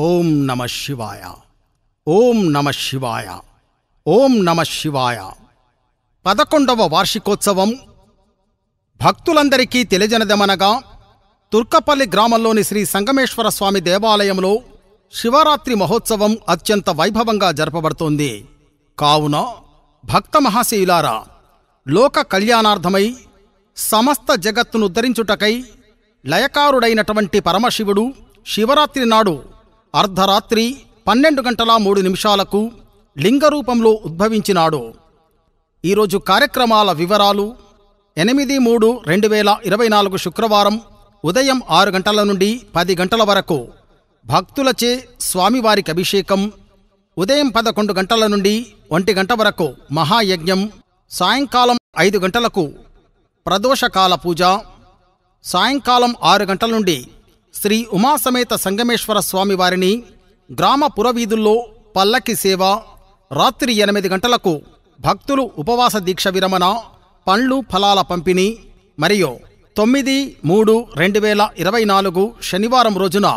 ఓం నమ శివాయ ఓం నమ శివాయ ఓం నమ శివాయ పదకొండవ వార్షికోత్సవం భక్తులందరికీ తెలియజనదమనగా తుర్కపల్లి గ్రామంలోని శ్రీ సంగమేశ్వర స్వామి దేవాలయంలో శివరాత్రి మహోత్సవం అత్యంత వైభవంగా జరపబడుతోంది కావున భక్త మహాశయులారా లోక కళ్యాణార్థమై సమస్త జగత్తును లయకారుడైనటువంటి పరమశివుడు శివరాత్రి నాడు అర్ధరాత్రి పన్నెండు గంటల మూడు నిమిషాలకు లింగరూపంలో ఉద్భవించినాడు ఈరోజు కార్యక్రమాల వివరాలు ఎనిమిది మూడు రెండు వేల ఇరవై నాలుగు శుక్రవారం ఉదయం ఆరు గంటల నుండి పది గంటల వరకు భక్తులచే స్వామివారికి అభిషేకం ఉదయం పదకొండు గంటల నుండి ఒంటి గంట వరకు మహాయజ్ఞం సాయంకాలం ఐదు గంటలకు ప్రదోషకాల పూజ సాయంకాలం ఆరు గంటల నుండి శ్రీ ఉమాసమేత సంగమేశ్వర స్వామి వారిని గ్రామ పురవీధుల్లో పల్లకి సేవ రాత్రి ఎనిమిది గంటలకు భక్తులు ఉపవాస దీక్ష విరమణ పండ్లు ఫలాల పంపిణీ మరియు తొమ్మిది మూడు రెండు వేల ఇరవై నాలుగు శనివారం రోజున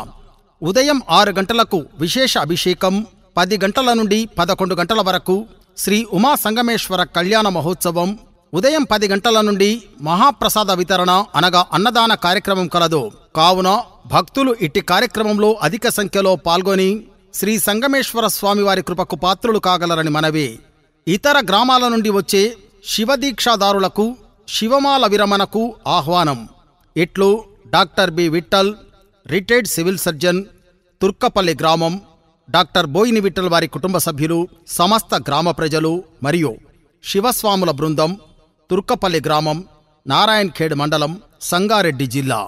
ఉదయం ఆరు గంటలకు విశేష అభిషేకం పది గంటల నుండి పదకొండు గంటల వరకు శ్రీ ఉమా సంగమేశ్వర కళ్యాణ మహోత్సవం ఉదయం పది గంటల నుండి మహాప్రసాద వితరణ అనగా అన్నదాన కార్యక్రమం కలదు కావున భక్తులు ఇట్టి కార్యక్రమంలో అధిక సంఖ్యలో పాల్గొని శ్రీ సంగమేశ్వర స్వామివారి కృపకు పాత్రులు కాగలరని మనవి ఇతర గ్రామాల నుండి వచ్చే శివదీక్షాదారులకు శివమాల విరమణకు ఆహ్వానం ఇట్లు doctor B Vithal retired civil surgeon Turkapalli గ్రామం డాక్టర్ బోయిని విఠల్ వారి కుటుంబ సభ్యులు సమస్త గ్రామ ప్రజలు మరియు శివస్వాముల బృందం తుర్కపల్లి గ్రామం నారాయణఖేడ్ మండలం సంగారెడ్డి జిల్లా